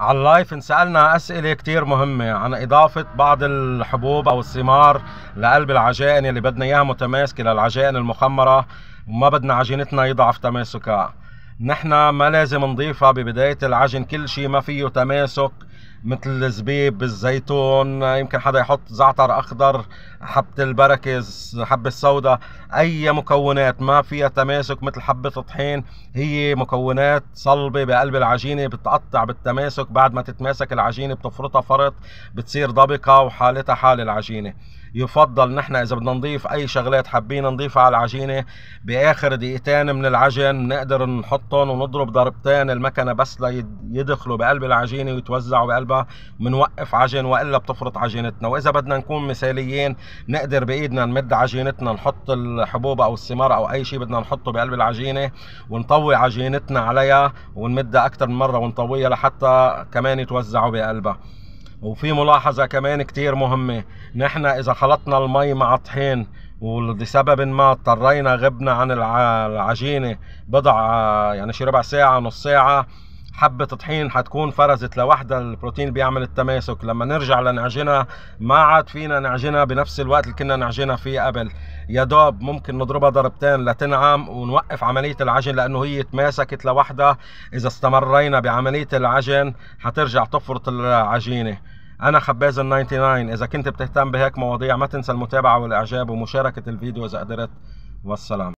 على اللايف انسالنا اسئله كثير مهمه عن اضافه بعض الحبوب او الثمار لقلب العجائن اللي بدنا اياها متماسكه للعجائن المخمره وما بدنا عجينتنا يضعف تماسكها نحن ما لازم نضيفها ببدايه العجن كل شيء ما فيه تماسك مثل الزبيب الزيتون يمكن حدا يحط زعتر اخضر حبه البركه الحبه السوداء اي مكونات ما فيها تماسك مثل حبه طحين هي مكونات صلبه بقلب العجينه بتقطع بالتماسك بعد ما تتماسك العجينه بتفرطها فرط بتصير ضبقه وحالتها حال العجينه يفضل نحن اذا بدنا نضيف اي شغلات حابين نضيفها على العجينه باخر دقيقتين من العجن بنقدر نحطهم ونضرب ضربتين المكنه بس ليدخلوا بقلب العجينه ويتوزعوا بقلبها بنوقف عجن والا بتفرط عجينتنا واذا بدنا نكون مثاليين نقدر بايدنا نمد عجينتنا نحط ال الحبوب او الثمار او اي شيء بدنا نحطه بقلب العجينه ونطوي عجينتنا عليها ونمدها اكثر من مره ونطويها لحتى كمان يتوزعوا بقلبها وفي ملاحظة كمان كثير مهمة نحن إذا خلطنا المي مع طحين ولسبب ما اضطرينا غبنا عن العجينة بضع يعني شي ربع ساعة نص ساعة حبة طحين حتكون فرزت لوحدها البروتين بيعمل التماسك لما نرجع لنعجنها ما عاد فينا نعجنها بنفس الوقت اللي كنا نعجنها فيه قبل يا دوب ممكن نضربها ضربتين لتنعم ونوقف عملية العجن لأنه هي تماسكت لوحدها إذا استمرينا بعملية العجن حترجع تفرط العجينة أنا خباز ال 99 إذا كنت بتهتم بهيك مواضيع ما تنسى المتابعة والإعجاب ومشاركة الفيديو إذا قدرت والسلام